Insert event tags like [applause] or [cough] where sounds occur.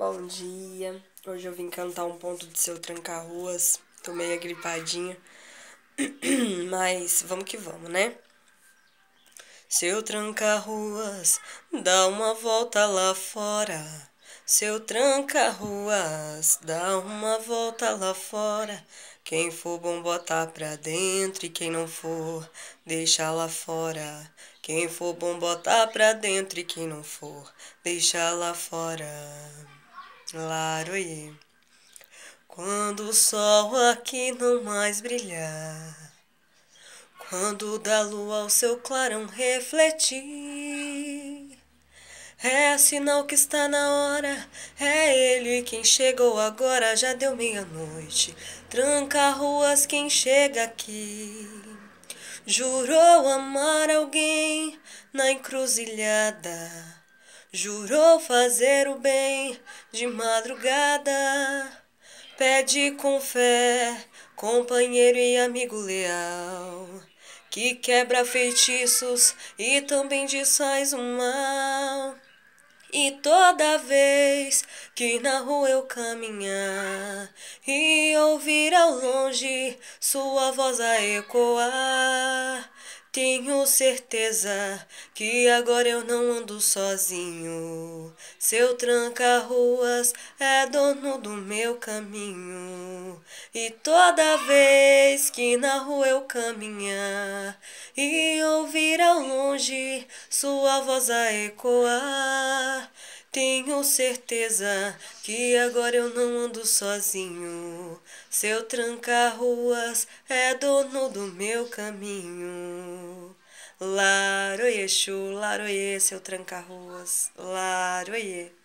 Bom dia. Hoje eu vim cantar um ponto do seu tranca-ruas. Tô meio gripadinha. [clears throat] Mas vamos que vamos, né? Seu tranca-ruas, dá uma volta lá fora. Seu tranca-ruas, dá uma volta lá fora. Quem for bom botar pra dentro e quem não for, deixa lá fora. Quem for bom botar pra dentro e quem não for, deixa lá fora e Quando o sol aqui não mais brilhar, quando da lua o seu clarão refletir, é sinal que está na hora, é ele quem chegou agora, já deu meia-noite, tranca ruas quem chega aqui. Jurou amar alguém na encruzilhada Jurou fazer o bem de madrugada. Pede com fé, companheiro e amigo leal, que quebra feitiços e também desfaz o mal. E toda vez que na rua eu caminhar e ouvir ao longe sua voz a ecoar. Tenho certeza que agora eu não ando sozinho. Seu tranca-ruas é dono do meu caminho. E toda vez que na rua eu caminhar e ouvir ao longe sua voz a ecoar, tenho certeza que agora eu não ando sozinho. Seu tranca-ruas é dono do meu caminho. Laroie, Laroie, seu tranca-ruas, Laroie.